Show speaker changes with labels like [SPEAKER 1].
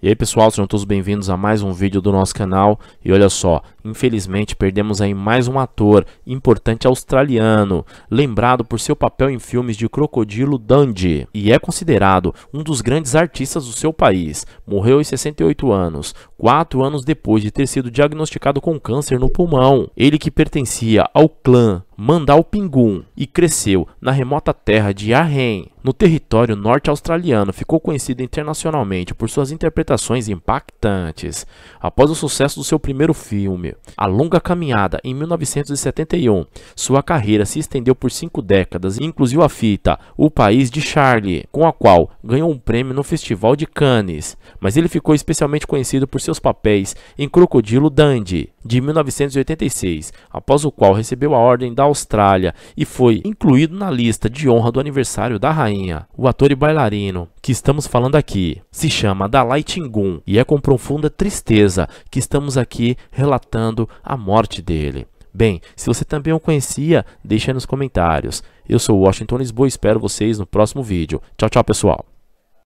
[SPEAKER 1] E aí pessoal, sejam todos bem-vindos a mais um vídeo do nosso canal. E olha só, infelizmente perdemos aí mais um ator importante australiano, lembrado por seu papel em filmes de Crocodilo Dundee. E é considerado um dos grandes artistas do seu país. Morreu aos 68 anos, 4 anos depois de ter sido diagnosticado com câncer no pulmão. Ele que pertencia ao clã Mandalpingum e cresceu na remota terra de Arrhen, no território norte-australiano, ficou conhecido internacionalmente por suas interpretações impactantes. Após o sucesso do seu primeiro filme, A Longa Caminhada, em 1971, sua carreira se estendeu por cinco décadas e a fita O País de Charlie, com a qual ganhou um prêmio no Festival de Cannes. Mas ele ficou especialmente conhecido por seus papéis em Crocodilo Dundee, de 1986, após o qual recebeu a Ordem da Austrália e foi incluído na lista de honra do aniversário da rainha. O ator e bailarino que estamos falando aqui se chama Dalai Tingun e é com profunda tristeza que estamos aqui relatando a morte dele. Bem, se você também o conhecia, deixe nos comentários. Eu sou Washington Lisboa e espero vocês no próximo vídeo. Tchau, tchau, pessoal!